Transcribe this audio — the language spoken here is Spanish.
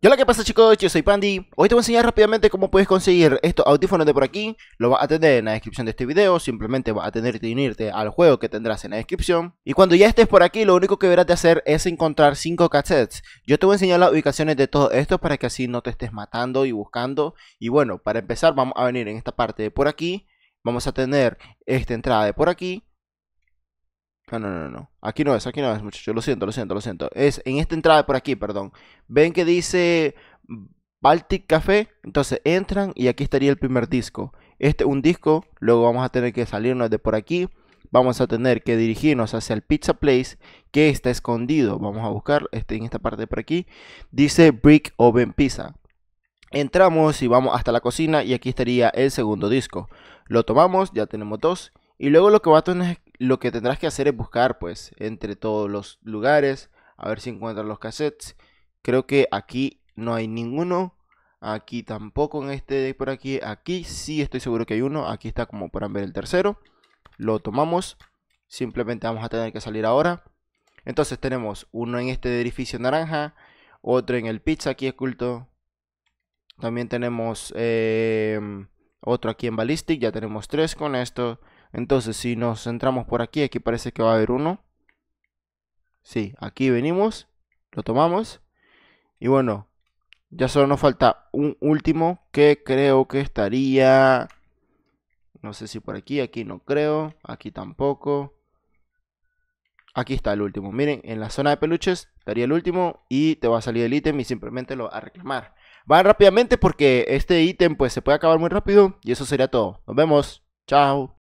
Hola, ¿qué pasa chicos? Yo soy Pandi, Hoy te voy a enseñar rápidamente cómo puedes conseguir estos audífonos de por aquí. Lo vas a tener en la descripción de este video. Simplemente vas a tener que unirte al juego que tendrás en la descripción. Y cuando ya estés por aquí, lo único que deberás de hacer es encontrar 5 cassettes. Yo te voy a enseñar las ubicaciones de todos estos para que así no te estés matando y buscando. Y bueno, para empezar vamos a venir en esta parte de por aquí. Vamos a tener esta entrada de por aquí. No, no, no, no. Aquí no es, aquí no es, muchachos. Lo siento, lo siento, lo siento. Es en esta entrada por aquí, perdón. Ven que dice Baltic Café. Entonces entran y aquí estaría el primer disco. Este es un disco. Luego vamos a tener que salirnos de por aquí. Vamos a tener que dirigirnos hacia el Pizza Place que está escondido. Vamos a buscar este, en esta parte por aquí. Dice Brick Oven Pizza. Entramos y vamos hasta la cocina y aquí estaría el segundo disco. Lo tomamos, ya tenemos dos. Y luego lo que va a tener, lo que tendrás que hacer es buscar, pues, entre todos los lugares, a ver si encuentras los cassettes. Creo que aquí no hay ninguno. Aquí tampoco en este de por aquí. Aquí sí estoy seguro que hay uno. Aquí está como podrán ver el tercero. Lo tomamos. Simplemente vamos a tener que salir ahora. Entonces tenemos uno en este edificio naranja. Otro en el pizza aquí esculto. También tenemos em, otro aquí en ballistic. Ya tenemos tres con esto. Entonces, si nos centramos por aquí, aquí parece que va a haber uno. Sí, aquí venimos, lo tomamos. Y bueno, ya solo nos falta un último que creo que estaría... No sé si por aquí, aquí no creo, aquí tampoco. Aquí está el último. Miren, en la zona de peluches estaría el último y te va a salir el ítem y simplemente lo a reclamar. Van rápidamente porque este ítem pues se puede acabar muy rápido y eso sería todo. Nos vemos. Chao.